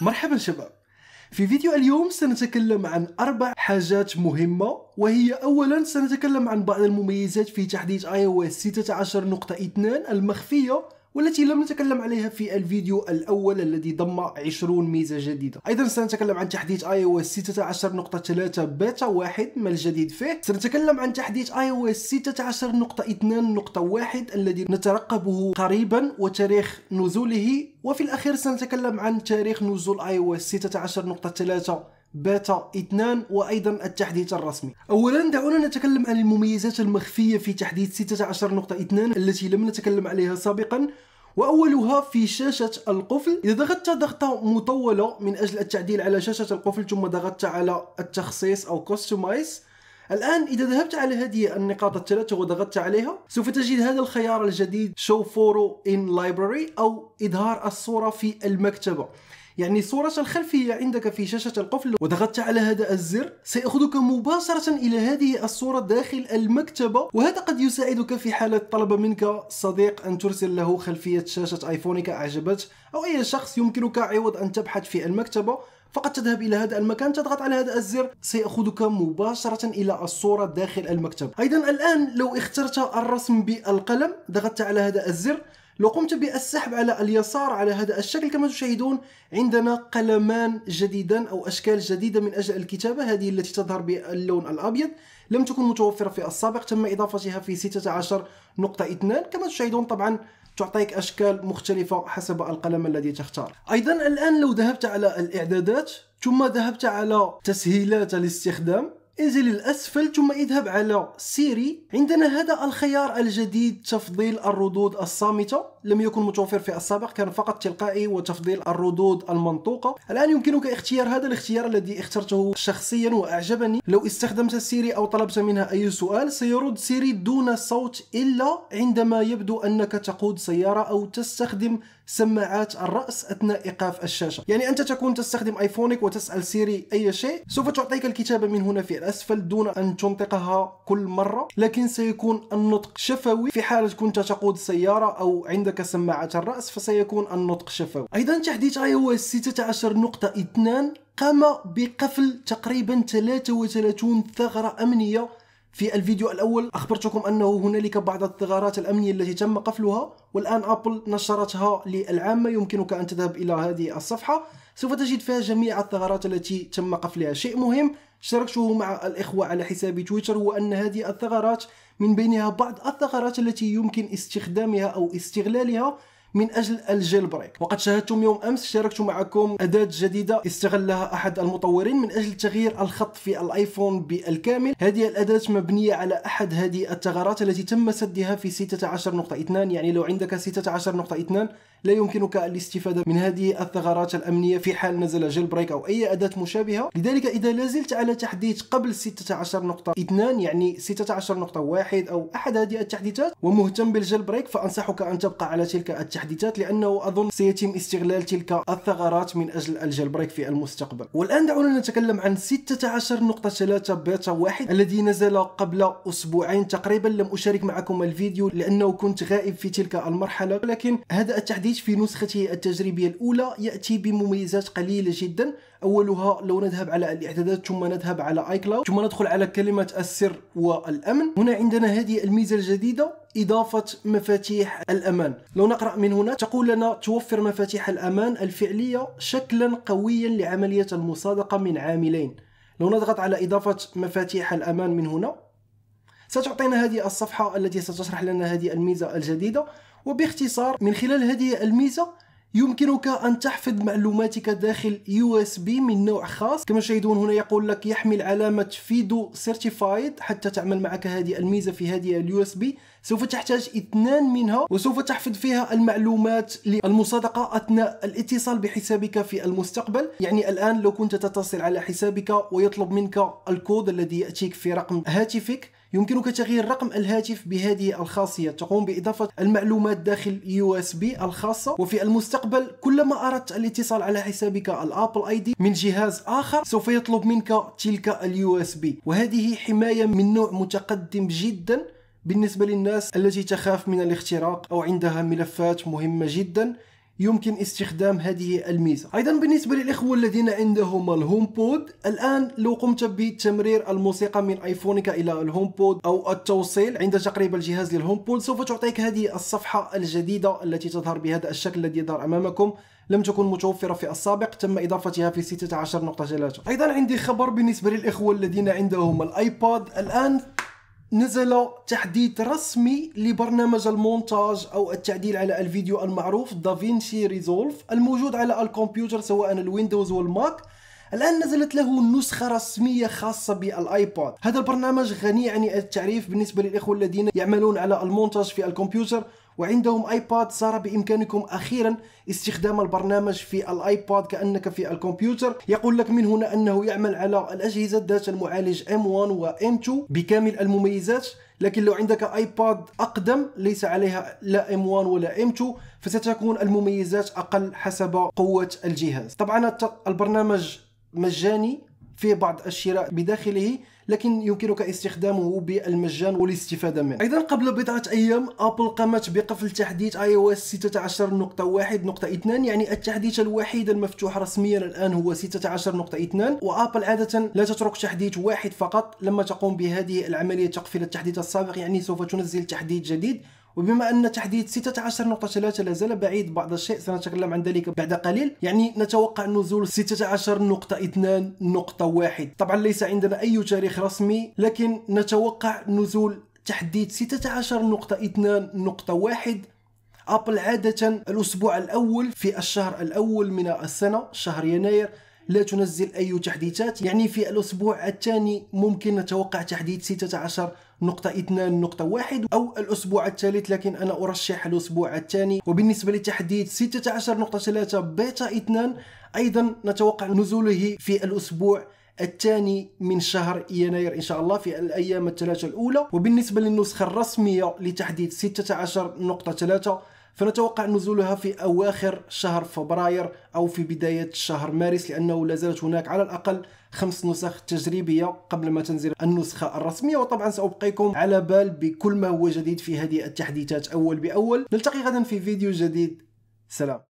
مرحبا شباب في فيديو اليوم سنتكلم عن أربع حاجات مهمة وهي أولا سنتكلم عن بعض المميزات في تحديث iOS 16.2 المخفية والتي لم نتكلم عليها في الفيديو الأول الذي ضم 20 ميزة جديدة أيضا سنتكلم عن تحديث iOS 16.3 بيتا 1 ما الجديد فيه سنتكلم عن تحديث iOS 16.2.1 الذي نترقبه قريبا وتاريخ نزوله وفي الأخير سنتكلم عن تاريخ نزول iOS 16.3 بيتا 2 وايضا التحديث الرسمي اولا دعونا نتكلم عن المميزات المخفيه في تحديث 16.2 التي لم نتكلم عليها سابقا واولها في شاشه القفل اذا ضغطت ضغطه مطوله من اجل التعديل على شاشه القفل ثم ضغطت على التخصيص او كوستمايز الآن إذا ذهبت على هذه النقاط الثلاثة وضغطت عليها سوف تجد هذا الخيار الجديد Show Photo in Library أو إظهار الصورة في المكتبة يعني صورة الخلفية عندك في شاشة القفل وضغطت على هذا الزر سيأخذك مباشرة إلى هذه الصورة داخل المكتبة وهذا قد يساعدك في حالة طلب منك صديق أن ترسل له خلفية شاشة آيفونك أعجبت أو أي شخص يمكنك عوض أن تبحث في المكتبة فقط تذهب إلى هذا المكان تضغط على هذا الزر سيأخذك مباشرة إلى الصورة داخل المكتب أيضا الآن لو اخترت الرسم بالقلم ضغطت على هذا الزر لو قمت بالسحب على اليسار على هذا الشكل كما تشاهدون عندنا قلمان جديدا أو أشكال جديدة من أجل الكتابة هذه التي تظهر باللون الأبيض لم تكن متوفرة في السابق تم إضافتها في 16.2 كما تشاهدون طبعا تعطيك أشكال مختلفة حسب القلم الذي تختار أيضا الآن لو ذهبت على الإعدادات ثم ذهبت على تسهيلات الاستخدام انزل الأسفل ثم اذهب على سيري عندنا هذا الخيار الجديد تفضيل الردود الصامتة لم يكن متوفر في السابق كان فقط تلقائي وتفضيل الردود المنطوقة الآن يمكنك اختيار هذا الاختيار الذي اخترته شخصيا وأعجبني لو استخدمت سيري أو طلبت منها أي سؤال سيرد سيري دون صوت إلا عندما يبدو أنك تقود سيارة أو تستخدم سماعات الراس اثناء ايقاف الشاشه يعني انت تكون تستخدم ايفونك وتسال سيري اي شيء سوف تعطيك الكتابه من هنا في الاسفل دون ان تنطقها كل مره لكن سيكون النطق شفوي في حاله كنت تقود سياره او عندك سماعات الراس فسيكون النطق شفوي ايضا تحديث اي او اس 16.2 قام بقفل تقريبا 33 ثغره امنيه في الفيديو الأول أخبرتكم أنه هنالك بعض الثغرات الأمنية التي تم قفلها والآن أبل نشرتها للعامة يمكنك أن تذهب إلى هذه الصفحة سوف تجد فيها جميع الثغرات التي تم قفلها شيء مهم شاركته مع الإخوة على حساب تويتر هو أن هذه الثغرات من بينها بعض الثغرات التي يمكن استخدامها أو استغلالها من أجل الجيلبريك وقد شاهدتم يوم أمس شاركت معكم أداة جديدة استغلها أحد المطورين من أجل تغيير الخط في الآيفون بالكامل هذه الأداة مبنية على أحد هذه الثغرات التي تم سدها في 16.2 يعني لو عندك 16.2 لا يمكنك الاستفادة من هذه الثغرات الأمنية في حال نزل جيل بريك أو أي أداة مشابهة لذلك إذا لازلت على تحديث قبل 16.2 يعني 16.1 أو أحد هذه التحديثات ومهتم بالجيل بريك فأنصحك أن تبقى على تلك التحديث التحديثات لأنه أظن سيتم استغلال تلك الثغرات من أجل الجلبريك في المستقبل والآن دعونا نتكلم عن 16.3 بيتا واحد الذي نزل قبل أسبوعين تقريبا لم أشارك معكم الفيديو لأنه كنت غائب في تلك المرحلة ولكن هذا التحديث في نسخته التجريبية الأولى يأتي بمميزات قليلة جدا اولها لو نذهب على الاعدادات ثم نذهب على اي كلاود ثم ندخل على كلمه السر والامن هنا عندنا هذه الميزه الجديده إضافة مفاتيح الأمان لو نقرأ من هنا تقول لنا توفر مفاتيح الأمان الفعلية شكلا قويا لعملية المصادقة من عاملين لو نضغط على إضافة مفاتيح الأمان من هنا ستعطينا هذه الصفحة التي ستشرح لنا هذه الميزة الجديدة وباختصار من خلال هذه الميزة يمكنك أن تحفظ معلوماتك داخل USB من نوع خاص كما تشاهدون هنا يقول لك يحمل علامة فيدو سيرتيفايد حتى تعمل معك هذه الميزة في هذه USB سوف تحتاج اثنان منها وسوف تحفظ فيها المعلومات للمصادقة أثناء الاتصال بحسابك في المستقبل يعني الآن لو كنت تتصل على حسابك ويطلب منك الكود الذي يأتيك في رقم هاتفك يمكنك تغيير رقم الهاتف بهذه الخاصية تقوم بإضافة المعلومات داخل USB الخاصة وفي المستقبل كلما أردت الاتصال على حسابك الأبل ID من جهاز آخر سوف يطلب منك تلك USB وهذه حماية من نوع متقدم جدا بالنسبة للناس التي تخاف من الاختراق أو عندها ملفات مهمة جدا يمكن استخدام هذه الميزة أيضا بالنسبة للإخوة الذين عندهم الهوم بود الآن لو قمت بتمرير الموسيقى من ايفونك إلى الهوم بود أو التوصيل عند تقريب الجهاز للهوم بود سوف تعطيك هذه الصفحة الجديدة التي تظهر بهذا الشكل الذي يظهر أمامكم لم تكن متوفرة في السابق تم إضافتها في 16.3 أيضا عندي خبر بالنسبة للإخوة الذين عندهم الآيباد الآن نزل تحديث رسمي لبرنامج المونتاج او التعديل على الفيديو المعروف دافينشي ريزولف الموجود على الكمبيوتر سواء الويندوز والماك الان نزلت له نسخه رسميه خاصه بالايباد هذا البرنامج غني عن التعريف بالنسبه للاخوه الذين يعملون على المونتاج في الكمبيوتر وعندهم ايباد صار بامكانكم اخيرا استخدام البرنامج في الايباد كانك في الكمبيوتر يقول لك من هنا انه يعمل على الاجهزه ذات المعالج M1 و M2 بكامل المميزات لكن لو عندك ايباد اقدم ليس عليها لا M1 ولا M2 فستكون المميزات اقل حسب قوه الجهاز طبعا البرنامج مجاني في بعض الشراء بداخله لكن يمكنك استخدامه بالمجان والاستفادة منه أيضا قبل بضعة أيام أبل قامت بقفل تحديث اي او اس 16.1.2 يعني التحديث الوحيد المفتوح رسميا الآن هو 16.2 وأبل عادة لا تترك تحديث واحد فقط لما تقوم بهذه العملية تقفيل التحديث السابق يعني سوف تنزل تحديث جديد وبما أن تحديث 16.3 لا زال بعيد بعض الشيء سنتكلم عن ذلك بعد قليل يعني نتوقع نزول 16.2.1 طبعا ليس عندنا أي تاريخ رسمي لكن نتوقع نزول تحديث 16.2.1 ابل عاده الاسبوع الاول في الشهر الاول من السنه شهر يناير لا تنزل أي تحديثات يعني في الأسبوع الثاني ممكن نتوقع تحديث 16 نقطة اثنان نقطة واحد أو الأسبوع الثالث لكن أنا أرشح الأسبوع الثاني وبالنسبة لتحديث 16 نقطة ثلاثة بيتا 2 أيضا نتوقع نزوله في الأسبوع الثاني من شهر يناير ان شاء الله في الايام الثلاثه الاولى وبالنسبه للنسخه الرسميه لتحديث 16.3 فنتوقع نزولها في أواخر شهر فبراير أو في بداية شهر مارس لأنه لا زالت هناك على الأقل خمس نسخ تجريبية قبل ما تنزل النسخة الرسمية وطبعا سأبقيكم على بال بكل ما هو جديد في هذه التحديثات أول بأول نلتقي غدا في فيديو جديد سلام